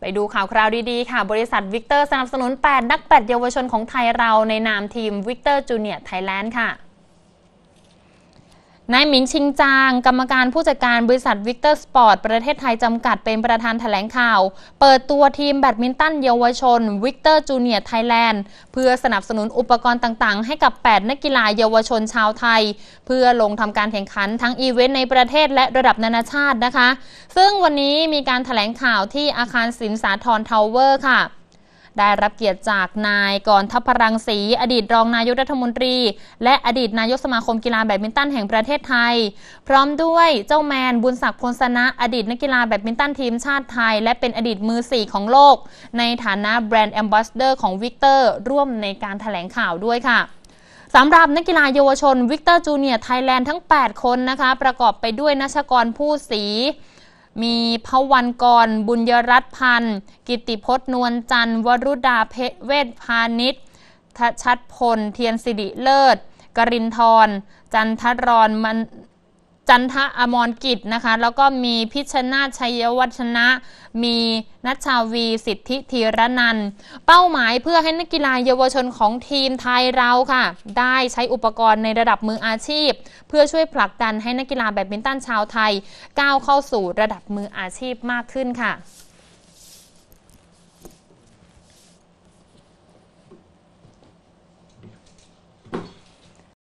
ไปดูข่าวคราวดี ๆ ค่ะ บริษัทวิกเตอร์สนับสนุน 8 นักแปดเยาวชนของไทยเราในนามทีมวิกเตอร์จูเนียร์ไทยแลนด์ค่ะนายหมิงชิงจางกรรมการผู้จัดการบริษัทวิกเตอร์สปอร์ตประเทศไทยจำกัดเป็นประธานถแถลงข่าว เปิดตัวทีมแบดมินตันเยาวชนวิกเตอร์จูเนียร์ไทยแลนด์เพื่อสนับสนุนอุปกรณ์ต่างๆ ให้กับ 8 นักกีฬาเยาวชนชาวไทย เพื่อลงทำการแข่งขันทั้งอีเวนต์ในประเทศและระดับนานาชาตินะคะ ซึ่งวันนี้มีการถแถลงข่าวที่อาคารศิลสาทรทาวเวอร์ค่ะได้รับเกียรติจากนายกรทัพพรังสี อดีตรองนายกรัฐมนตรี และอดีตนายกสมาคมกีฬาแบดมินตันแห่งประเทศไทย พร้อมด้วยเจ้าแมนบุญศักดิ์พลสนะอดีตนักกีฬาแบดมินตันทีมชาติไทย และเป็นอดีตมือสี่ของโลก ในฐานะแบรนด์แอมบาสเดอร์ของวิกเตอร์ร่วมในการถแถลงข่าวด้วยค่ะสำหรับนักกีฬาเยาวชนวิกเตอร์จูเนียร์ไทยแลนด์ทั้ง8 คนนะคะ ประกอบไปด้วยนัชกรผู้สีมีพวันกร บุญยรัตพันธ์กิติพจนวลจันทร์วรุดาเพเวทพาณิชย์ชัดพลเทียนสิริเลิศ กรินทร์จันทรรนจันทะอมรกิจนะคะแล้วก็มีพิชนาชัยวัฒนะ มีนัชชาวีสิทธิธีรนัน เป้าหมายเพื่อให้นักกีฬาเยาวชนของทีมไทยเราค่ะ ได้ใช้อุปกรณ์ในระดับมืออาชีพ เพื่อช่วยผลักดันให้นักกีฬาแบดมินตันชาวไทย ก้าวเข้าสู่ระดับมืออาชีพมากขึ้นค่ะ